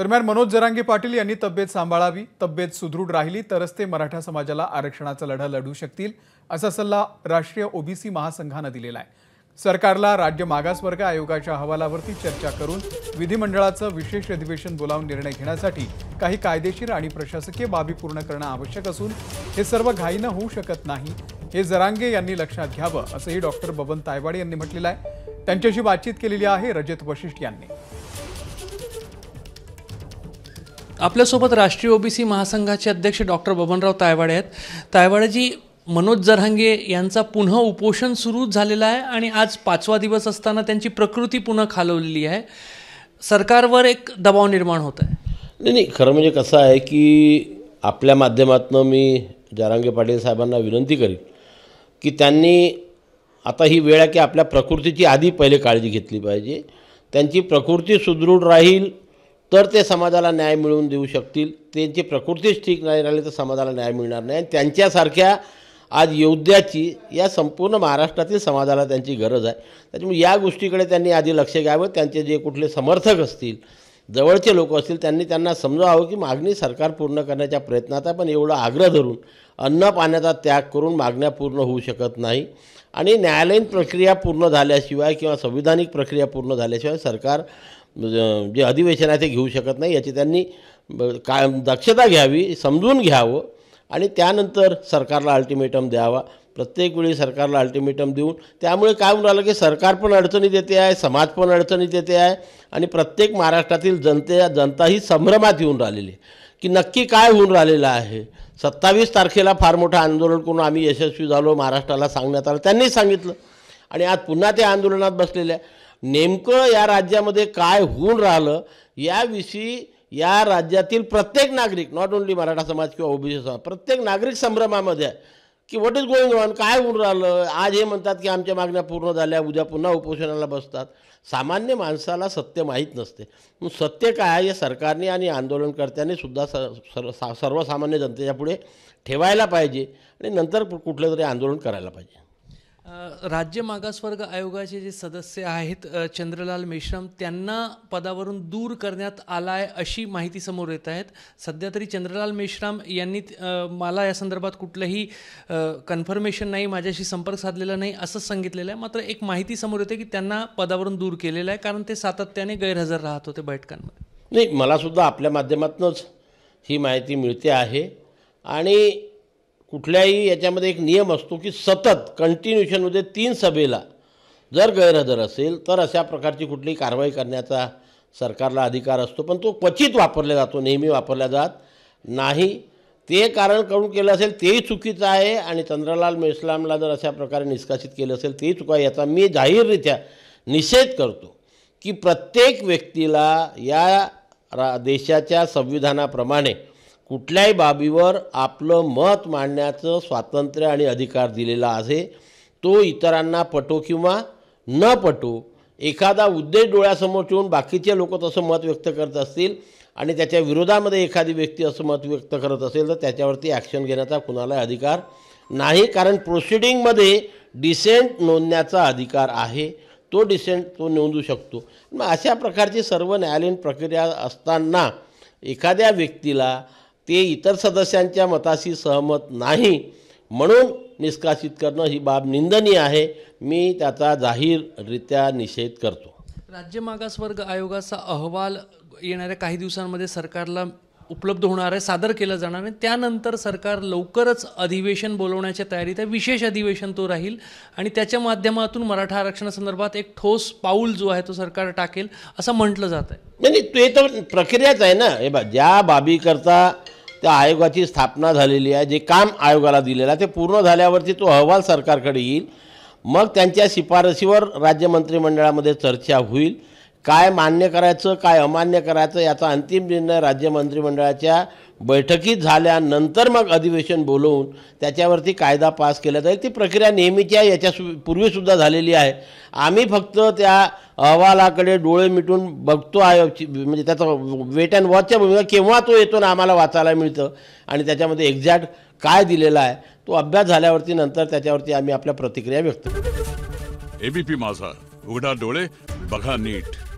दरम्यान मनोज जरांगे पाटील यांनी तब्येत सांभाळावी तब्येत सुदृढ राहिली तरच ते मराठा समाजाला आरक्षणाचा लढा लढू शकतील असा सल्ला राष्ट्रीय ओबीसी महासंघानं दिलेला आहे सरकारला राज्य मागासवर्ग आयोगाच्या अहवालावरती चर्चा करून विधिमंडळाचं विशेष अधिवेशन बोलावून निर्णय घेण्यासाठी काही कायदेशीर आणि प्रशासकीय बाबी पूर्ण करणं आवश्यक असून हे सर्व घाईनं होऊ शकत नाही हे जरांगे यांनी लक्षात घ्यावं असंही डॉक्टर बबन तायवाडे यांनी म्हटलेलं आहे त्यांच्याशी बातचीत केलेली आहे रजत वशिष्ठ यांनी आपल्यासोबत राष्ट्रीय ओबीसी महासंघाचे अध्यक्ष डॉक्टर बबनराव तायवाडे आहेत तायवाडेजी मनोज जरांगे यांचा पुन्हा उपोषण सुरू झालेला आहे आणि आज पाचवा दिवस असताना त्यांची प्रकृती पुन्हा खालवलेली आहे सरकारवर एक दबाव निर्माण होत आहे नाही नाही खरं म्हणजे कसं आहे की आपल्या माध्यमातून मी जारांगे पाटील साहेबांना विनंती करीन की त्यांनी आता ही वेळ आहे की आपल्या प्रकृतीची आधी पहिले काळजी घेतली पाहिजे त्यांची प्रकृती सुदृढ राहील तर ते समाजाला न्याय मिळवून देऊ शकतील त्यांची प्रकृतीच ठीक नाही राहिली तर समाजाला न्याय मिळणार नाही आणि त्यांच्यासारख्या आज योद्ध्याची या संपूर्ण महाराष्ट्रातील समाजाला त्यांची गरज आहे त्याच्यामुळे या गोष्टीकडे त्यांनी आधी लक्ष घ्यावं त्यांचे जे कुठले समर्थक असतील जवळचे लोक असतील त्यांनी त्यांना समजावं की मागणी सरकार पूर्ण करण्याच्या प्रयत्नात आहे पण एवढं आग्रह धरून अन्न पाण्याचा त्याग करून मागण्या पूर्ण होऊ शकत नाही आणि न्यायालयीन प्रक्रिया पूर्ण झाल्याशिवाय किंवा संविधानिक प्रक्रिया पूर्ण झाल्याशिवाय सरकार म्हणजे, जे अधिवेशन आहे ते घेऊ शकत नाही याची त्यांनी काय दक्षता घ्यावी समजून घ्यावं आणि त्यानंतर सरकारला अल्टिमेटम द्यावा प्रत्येक वेळी सरकारला अल्टिमेटम देऊन त्यामुळे काय होऊन राहिलं की सरकार पण अडचणीत येते आहे समाज पण अडचणीत येते आहे आणि प्रत्येक महाराष्ट्रातील जनते जनता ही संभ्रमात येऊन राहिलेली की नक्की काय होऊन राहिलेलं आहे सत्तावीस तारखेला फार मोठं आंदोलन करून आम्ही यशस्वी झालो महाराष्ट्राला सांगण्यात आलं त्यांनीच सांगितलं आणि आज पुन्हा त्या आंदोलनात बसलेल्या नेमकं या राज्यामध्ये काय होऊन राहिलं याविषयी या राज्यातील प्रत्येक नागरिक नॉट ओन्ली मराठा समाज किंवा ओबीसी समाज प्रत्येक नागरिक संभ्रमामध्ये आहे की व्हॉट इज गोईंग ऑन काय होऊन राहिलं आज हे म्हणतात की आमच्या मागण्या पूर्ण झाल्या उद्या पुन्हा उपोषणाला बसतात सामान्य माणसाला सत्य माहीत नसते मग सत्य काय आहे हे सरकारने आणि आंदोलनकर्त्यांनी सुद्धा स सर्व सर्वसामान्य जनतेच्या पुढे ठेवायला पाहिजे आणि नंतर कुठलं तरी आंदोलन करायला पाहिजे राज्य मागासवर्ग आयोगाचे जे सदस्य आहेत चंद्रलाल मेश्राम त्यांना पदावरून दूर करण्यात आला आहे अशी माहिती समोर येत आहेत सध्या तरी चंद्रलाल मेश्राम यांनी मला या संदर्भात कुठलंही कन्फर्मेशन नाही माझ्याशी संपर्क साधलेला नाही असंच सांगितलेलं आहे मात्र एक माहिती समोर येते की त्यांना पदावरून दूर केलेलं आहे कारण ते सातत्याने गैरहजर राहत होते बैठकांमध्ये नाही मलासुद्धा आपल्या माध्यमातूनच ही माहिती मिळते आहे आणि कुठल्याही याच्यामध्ये एक नियम असतो की सतत कंटिन्युएशनमध्ये तीन सभेला जर गैरहजर असेल तर अशा प्रकारची कुठलीही कारवाई करण्याचा सरकारला अधिकार असतो पण तो क्वचित वापरला जातो नेहमी वापरला जात नाही ते कारण करून केलं असेल तेही चुकीचं आहे आणि चंद्रलाल मेस्लामला जर अशा प्रकारे निष्कासित केलं असेल तेही चुका याचा मी जाहीररित्या निषेध करतो की प्रत्येक व्यक्तीला या रा देशाच्या संविधानाप्रमाणे कुठल्याही बाबीवर आपलं मत मांडण्याचं स्वातंत्र्य आणि अधिकार दिलेला आहे तो इतरांना पटो किंवा न पटो एखादा उद्देश डोळ्यासमोर ठेवून बाकीचे लोक तसं मत व्यक्त करत असतील आणि त्याच्या विरोधामध्ये एखादी व्यक्ती असं मत व्यक्त करत असेल तर त्याच्यावरती ॲक्शन घेण्याचा कुणालाही अधिकार नाही कारण प्रोसिडिंगमध्ये डिसेंट नोंदण्याचा अधिकार आहे तो डिसेंट तो नोंदू शकतो मग अशा प्रकारची सर्व न्यायालयीन प्रक्रिया असताना एखाद्या व्यक्तीला ते इतर सदस्यांच्या मताशी सहमत नाही म्हणून निष्कासित करणं ही बाब निंदनीय आहे मी त्याचा जाहीररित्या निषेध करतो राज्य मागासवर्ग आयोगाचा अहवाल येणाऱ्या काही दिवसांमध्ये सरकारला उपलब्ध होणार आहे सादर केलं जाणार आहे त्यानंतर सरकार लवकरच अधिवेशन बोलवण्याच्या तयारीत आहे विशेष अधिवेशन तो राहील आणि त्याच्या माध्यमातून मराठा आरक्षणासंदर्भात एक ठोस पाऊल जो आहे तो सरकार टाकेल असं म्हटलं जात आहे नाही ते तर प्रक्रियाच आहे ना हे बा ज्या बाबीकरता त्या आयोगाची स्थापना झालेली आहे जे काम आयोगाला दिलेलं आहे ते पूर्ण झाल्यावरती तो अहवाल सरकारकडे येईल मग त्यांच्या शिफारशीवर राज्य मंत्रिमंडळामध्ये चर्चा होईल काय मान्य करायचं काय अमान्य करायचं याचा अंतिम निर्णय राज्य मंत्रिमंडळाच्या बैठकीत झाल्यानंतर मग अधिवेशन बोलवून त्याच्यावरती कायदा पास केला जाईल ती प्रक्रिया नेहमीच्या आहे याच्या सु पूर्वीसुद्धा झालेली आहे आम्ही फक्त त्या अहवालाकडे डोळे मिटून बघतो आहे म्हणजे त्याचा वेट अँड वॉचच्या भूमिका केव्हा तो येतो ना आम्हाला वाचायला मिळतं आणि त्याच्यामध्ये एक्झॅक्ट काय दिलेला आहे तो अभ्यास झाल्यावरती नंतर त्याच्यावरती आम्ही आपल्या प्रतिक्रिया व्यक्त एबीपी माझा उघडा डोळे बघा नीट